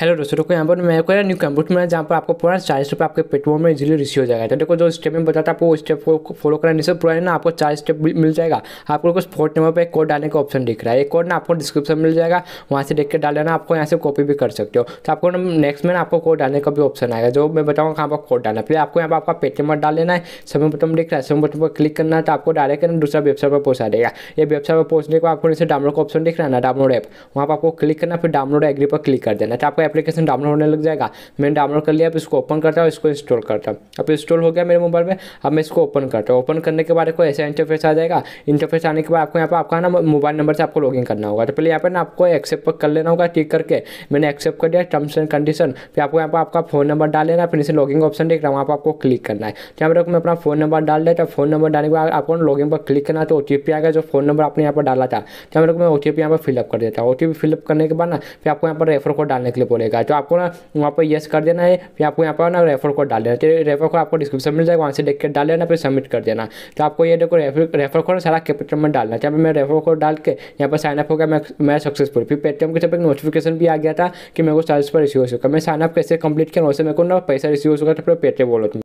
hello दोस्तों देखो यहाँ पर मेरे को न्यू कंप्यूटर में जहाँ पर आपको पूरा चालीस रुपये आपके पेटीएम में इजीली रिसीव हो जाएगा तो देखो जो स्टेप में बताता आपको वो स्टेप को फॉलो करने से पूरा ना आपको चार स्टेप मिल जाएगा आपको उस फोर्ट नंबर पर एक कोड डालने का ऑप्शन दिख रहा है एक कोड ना आपको डिस्क्रिप्शन मिल जाएगा वहाँ से देख के डाल देना आपको यहाँ से कॉपी भी कर सकते हो तो आपको नेक्स्ट में आपको कोड डालने का भी ऑप्शन आएगा जो मैं बताऊँगा कहाँ पर कोड डालना फिर आपको यहाँ पर आपका पेटीएम नंबर डाल लेना है समय बटन दिख रहा है समय बटन पर क्लिक करना है तो आपको डायरेक्ट दूसरा वेबसाइट पर पहुँचा देगा ये वेबसाइट पर पहुँचने को आपको जैसे डाउनलोड का ऑप्शन दिख रहा है ना डाउनलोड ऐप वहाँ पर आपको क्लिक करना फिर डाउनलोड एग्री पर क्लिक कर देना तो आपको आपका एप्लीकेशन डाउनलोड होने लग जाएगा मैंने डाउनलोड कर लिया अब इसको ओपन करता हूँ इसको इंस्टॉल करता हूँ अब इंस्टॉल हो गया मेरे मोबाइल में अब मैं इसको ओपन करता हूँ ओपन करने के बाद कोई ऐसा इंटरफेस आ जाएगा इंटरफेस आने के बाद आपको यहाँ पर आपका ना मोबाइल नंबर से आपको लॉगिन करना होगा तो पहले यहाँ पर ना आपको एक्सेप्ट कर लेना होगा टिक करके मैंने एक्सेप्ट कर दिया टर्म्स एंड कंडीशन फिर आपको यहाँ पर आपका फोन नंबर डाल लेना फिर इसे लॉगिन ऑप्शन देख रहा हूँ वहाँ पर आपको क्लिक करना है तो यहाँ पर मैं अपना फोन नंबर डाल देता फोन नंबर डालने के बाद आपको लॉगिन पर क्लिक करना तो ओ टी आ गया जो फोन नंबर आपने यहाँ पर डाला था तो पर मैं ओ टी पी यहाँ पर फिलअप कर देता हूँ ओ टी पी फिलअप करने के बाद ना फिर आपको यहाँ पर रेफर कोड डालने के लिए बोलेगा तो आपको ना वहाँ पर येस कर देना है फिर आपको यहाँ पर ना रेफर कोड डाल देना तो रेफर कोड आपको डिस्क्रिप्शन मिल जाएगा वहाँ से देख के डाल देना फिर सबमिट कर देना तो आपको ये देखो रेफर कोड सारा कैपिटल में डालना यहाँ मैं रेफर कोड डाल के यहाँ पर साइनअप हो गया मैं सक्सेसफुल फिर पेटीएम के जब नोटिफिकेशन भी आ गया था कि मेरे को सर्विस पर रिसीव हो चुका मैं साइनअप कैसे कंप्लीट किया उससे मेरे को ना पैसा रिसीव हो चुका था तो फिर पेटीएम बोलो